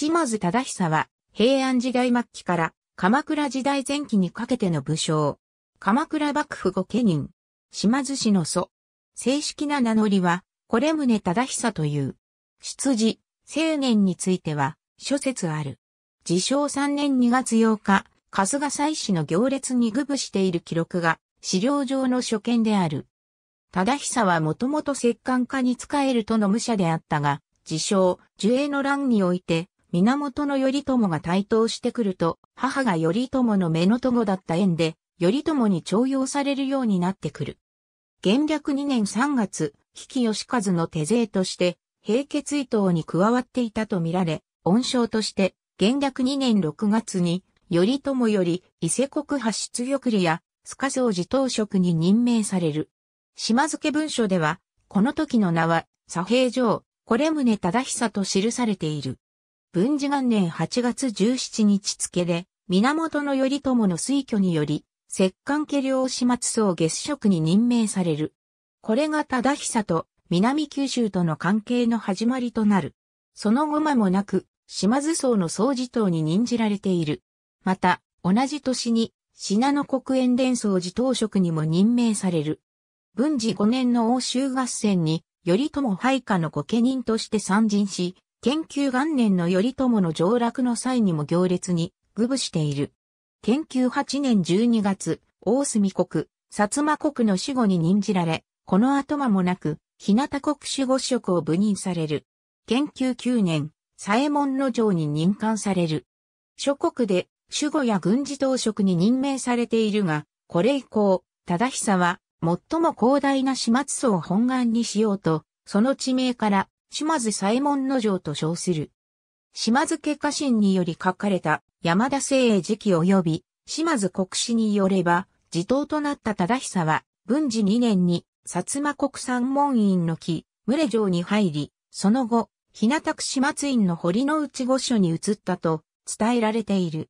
島津忠久は、平安時代末期から鎌倉時代前期にかけての武将。鎌倉幕府御家人。島津氏の祖。正式な名乗りは、これ宗忠久という。出自、青年については、諸説ある。自称3年2月8日、春日祭祀の行列に具部している記録が、資料上の所見である。忠久はもともと摂関家に仕えるとの武者であったが、自称、樹栄の乱において、源頼朝が台頭してくると、母が頼朝の目の友だった縁で、頼朝に徴用されるようになってくる。元略2年3月、比企義和の手勢として、平家追討に加わっていたとみられ、恩賞として、元略2年6月に、頼朝より伊勢国派出玉里や、須賀王寺当職に任命される。島付文書では、この時の名は、左平城、これ宗忠久と記されている。文治元年8月17日付で、源頼朝の推挙により、摂関家領始末層月職に任命される。これが忠久と南九州との関係の始まりとなる。その後間もなく、島津層の総持党に任じられている。また、同じ年に、信濃国園連総司党職にも任命される。文治5年の欧州合戦に、頼朝配下の御家人として参陣し、研究元年の頼朝の上洛の際にも行列に、具部している。研究8年12月、大隅国、薩摩国の守護に任じられ、この後間もなく、日向国守護職を部任される。研究9年、左衛門の城に任官される。諸国で守護や軍事当職に任命されているが、これ以降、忠久は、最も広大な始末層を本願にしようと、その地名から、島津左衛門の城と称する。島津家家臣により書かれた山田聖英時期及び島津国史によれば、自頭となった忠久は、文治2年に薩摩国産門院の木、群れ城に入り、その後、日向く島津院の堀之内御所に移ったと伝えられている。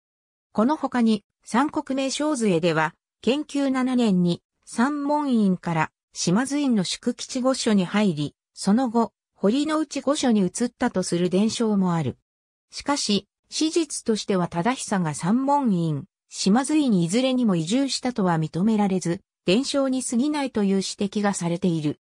この他に、三国名図絵では、研究7年に、三門院から島津院の宿吉御所に入り、その後、堀之内御所に移ったとする伝承もある。しかし、史実としては忠久が三門院、島津井にいずれにも移住したとは認められず、伝承に過ぎないという指摘がされている。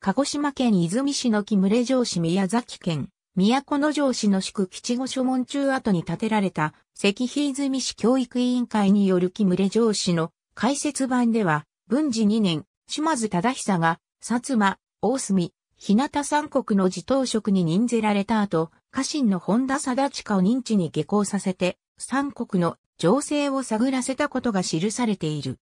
鹿児島県泉市の木村城市宮崎県、都城市の宿吉御所門中跡に建てられた、石碑泉市教育委員会による木村城市の解説版では、文治2年、島津忠久が、薩摩、大隅、日向三国の自頭職に任ぜられた後、家臣の本田貞親を認知に下校させて、三国の情勢を探らせたことが記されている。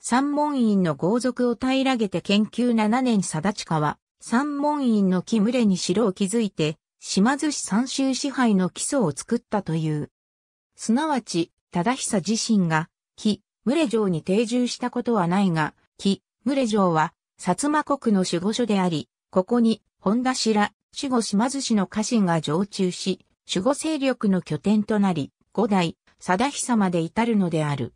三門院の豪族を平らげて研究7年貞親は、三門院の木群れに城を築いて、島津市三州支配の基礎を作ったという。すなわち、忠久自身が、木、群れ城に定住したことはないが、木、群れ城は、薩摩国の守護所であり、ここに、本田ら、守護島津氏の家臣が常駐し、守護勢力の拠点となり、五代、貞久まで至るのである。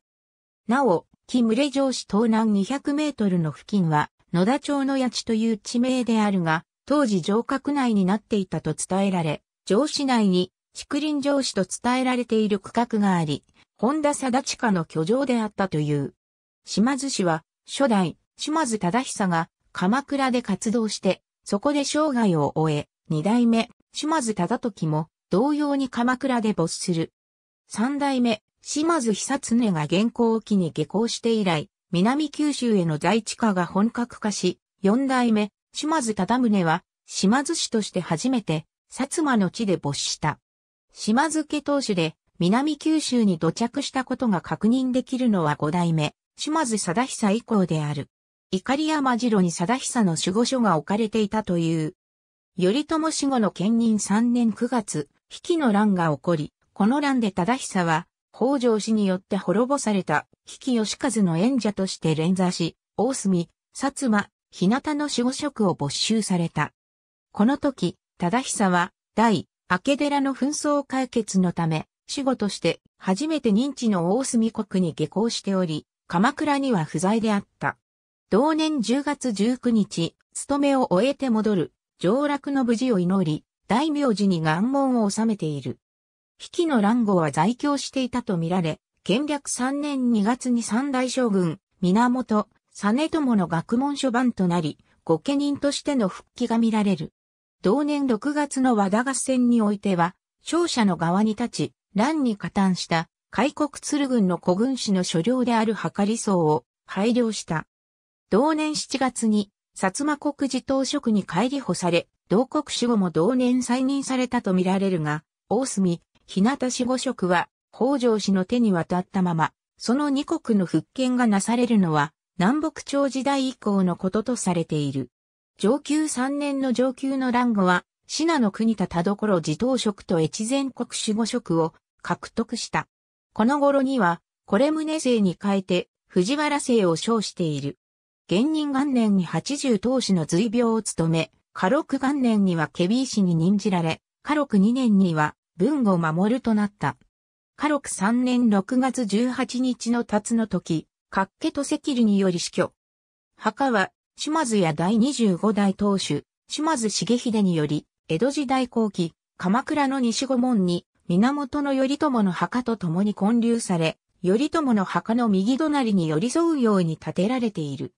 なお、木群れ城市東南200メートルの付近は、野田町の谷地という地名であるが、当時城郭内になっていたと伝えられ、城市内に竹林城市と伝えられている区画があり、本田貞親の居城であったという。島津氏は、初代、島津忠久が鎌倉で活動して、そこで生涯を終え、二代目、島津忠時も、同様に鎌倉で没する。三代目、島津久常が現行を機に下校して以来、南九州への在地化が本格化し、四代目、島津忠宗は、島津氏として初めて、薩摩の地で没した。島津家当主で、南九州に土着したことが確認できるのは五代目、島津貞久以降である。マジロに貞久の守護所が置かれていたという。頼朝死後の兼任3年9月、比企の乱が起こり、この乱で忠久は、北条氏によって滅ぼされた、比企義和の演者として連座し、大隅、薩摩、日向の守護職を没収された。この時、忠久は、大、明寺の紛争解決のため、守護として、初めて認知の大隅国に下校しており、鎌倉には不在であった。同年10月19日、勤めを終えて戻る、上洛の無事を祈り、大名寺に願文を収めている。引きの乱後は在京していたとみられ、建略3年2月に三大将軍、源、実朝の学問書版となり、御家人としての復帰が見られる。同年6月の和田合戦においては、勝者の側に立ち、乱に加担した、開国鶴軍の古軍師の所領である計り僧を、配慮した。同年7月に、薩摩国自当職に返り補され、同国守護も同年再任されたと見られるが、大隅、日向守護職は、北条氏の手に渡ったまま、その二国の復権がなされるのは、南北朝時代以降のこととされている。上級三年の上級の乱後は、信濃国田田所自当職と越前国守護職を獲得した。この頃には、これ宗姓に変えて、藤原姓を称している。現任元年に80当主の随病を務め、家禄元年にはケビー氏に任じられ、家禄2年には文後守るとなった。家禄3年6月18日の達の時、各家と赤ルにより死去。墓は、島津屋第25代当主、島津重秀により、江戸時代後期、鎌倉の西御門に、源頼朝の墓と共に建立され、頼朝の墓の右隣に寄り添うように建てられている。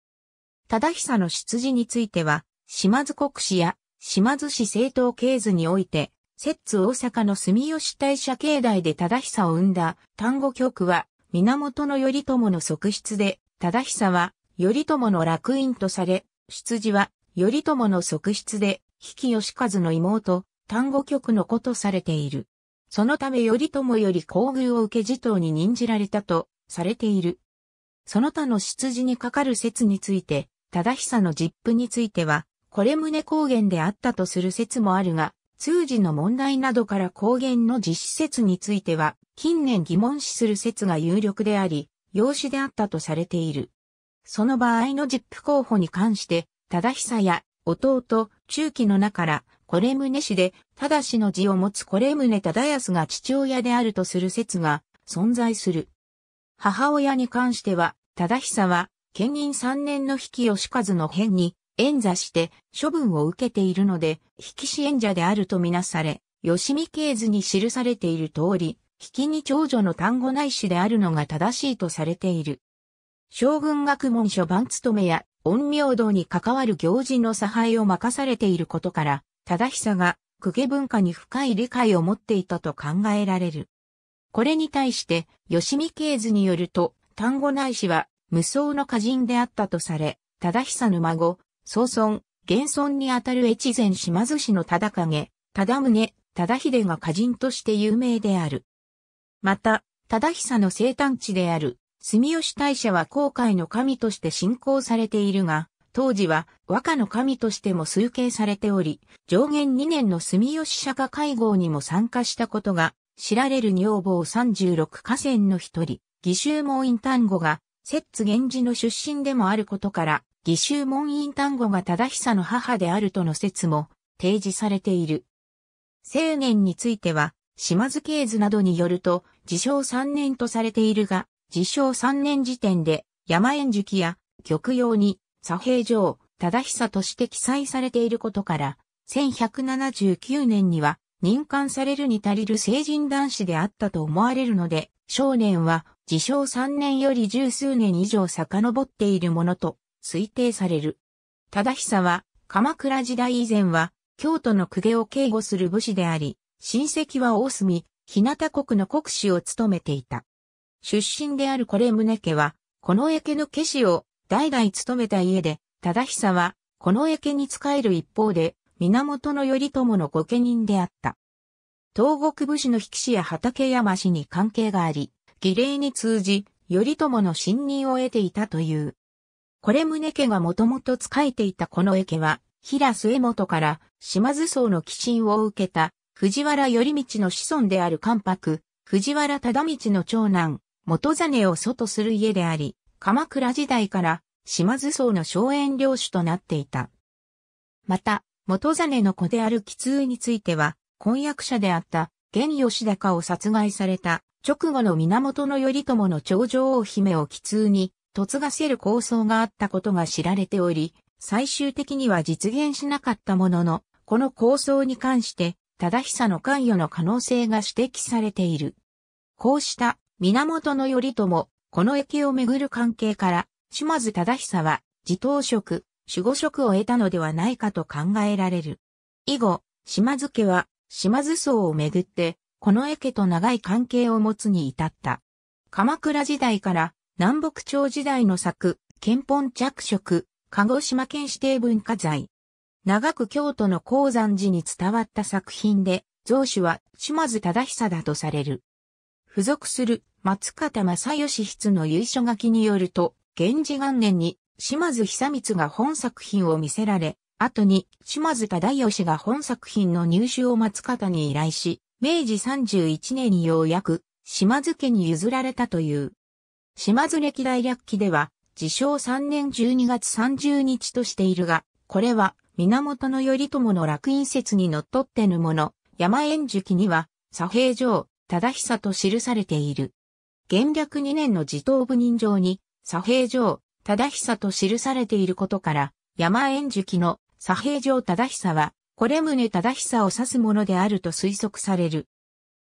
忠久の出自については、島津国史や島津市政党系図において、摂津大阪の住吉大社境内で忠久を生んだ単語局は、源頼朝の側室で、忠久は頼朝の楽院とされ、出自は頼朝の側室で、比企義和の妹、単語局の子とされている。そのため頼朝より厚遇を受け児童に任じられたとされている。その他の出自にかかる説について、忠久の実父については、これ胸高原であったとする説もあるが、通時の問題などから高原の実施説については、近年疑問視する説が有力であり、養子であったとされている。その場合の実父候補に関して、忠久や弟、中期の名から、これ胸氏で、忠氏の字を持つこれ胸忠康が父親であるとする説が存在する。母親に関しては、忠久は、兼任三年の比企吉和の変に、演座して処分を受けているので、比企支演者であるとみなされ、吉見系図に記されている通り、比企に長女の単語内史であるのが正しいとされている。将軍学問所番勤めや、陰陽道に関わる行事の差配を任されていることから、忠久が、公家文化に深い理解を持っていたと考えられる。これに対して、吉見系図によると、単語内史は無双の歌人であったとされ、忠久の孫、曾孫、現孫にあたる越前島津氏の忠景、忠宗、忠秀が歌人として有名である。また、忠久の生誕地である、住吉大社は航海の神として信仰されているが、当時は和歌の神としても推計されており、上限2年の住吉釈迦会合にも参加したことが知られる女房36河川の一人、義州門院丹後が摂源氏の出身でもあることから、義州門院単語が忠久の母であるとの説も提示されている。青年については、島津経図などによると、自称三年とされているが、自称三年時点で、山縁塾や、玉用に、左平城、忠久として記載されていることから、1179年には、任官されるに足りる成人男子であったと思われるので、少年は自称3年より十数年以上遡っているものと推定される。忠久は、鎌倉時代以前は、京都の公家を警護する武士であり、親戚は大隅、日向国の国士を務めていた。出身であるこれ宗家は、この家の家師を代々務めた家で、忠久は、この家に仕える一方で、源頼朝の御家人であった。東国武士の引き師や畠山氏に関係があり、儀礼に通じ、頼朝の信任を得ていたという。これ宗家がもともと仕えていたこの家は、平末元から島津荘の寄進を受けた藤原頼道の子孫である関白、藤原忠道の長男、元真を祖とする家であり、鎌倉時代から島津荘の荘園領主となっていた。また、元真の子である奇通については、婚約者であった現義高を殺害された直後の源頼朝の長女王姫を奇痛に嫁がせる構想があったことが知られており、最終的には実現しなかったものの、この構想に関して、正久の関与の可能性が指摘されている。こうした源頼朝、この駅をめぐる関係から、島津忠久は、自頭職、守護職を得たのではないかと考えられる。以後、島津家は、島津荘をめぐって、この江家と長い関係を持つに至った。鎌倉時代から南北朝時代の作、憲本着色、鹿児島県指定文化財。長く京都の鉱山寺に伝わった作品で、造主は島津忠久だとされる。付属する松方正義筆の由緒書きによると、源氏元年に島津久光が本作品を見せられ、後に島塚大義が本作品の入手を松方に依頼し、明治31年にようやく島津家に譲られたという。島津歴代略記では、自称3年12月30日としているが、これは源頼朝の落印説にのっとってぬもの、山樹記には、左平城、忠久と記されている。元略2年の自頭部人情に、左平城、忠久と記されていることから、山円塾の左平城忠久は、これ宗忠久を指すものであると推測される。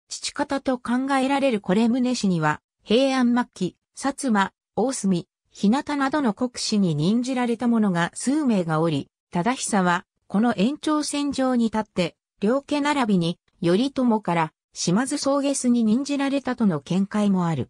父方と考えられるこれ宗氏には、平安末期、薩摩、大隅、日向などの国史に任じられた者が数名がおり、忠久は、この延長線上に立って、両家並びに、頼朝から、島津宗月に任じられたとの見解もある。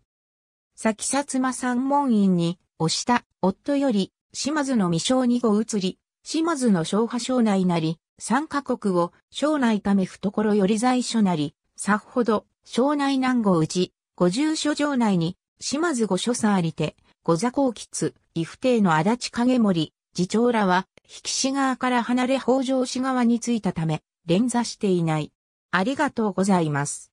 先薩摩三門院に、押した夫より、島津の未生にご移り、島津の昭和省内なり、三カ国を、省内ため懐より在所なり、さほど、省内南郷内、五十所城内に、島津御所差ありて、御座高吉、伊不定の足立影森、次長らは、引き市側から離れ北条市側に着いたため、連座していない。ありがとうございます。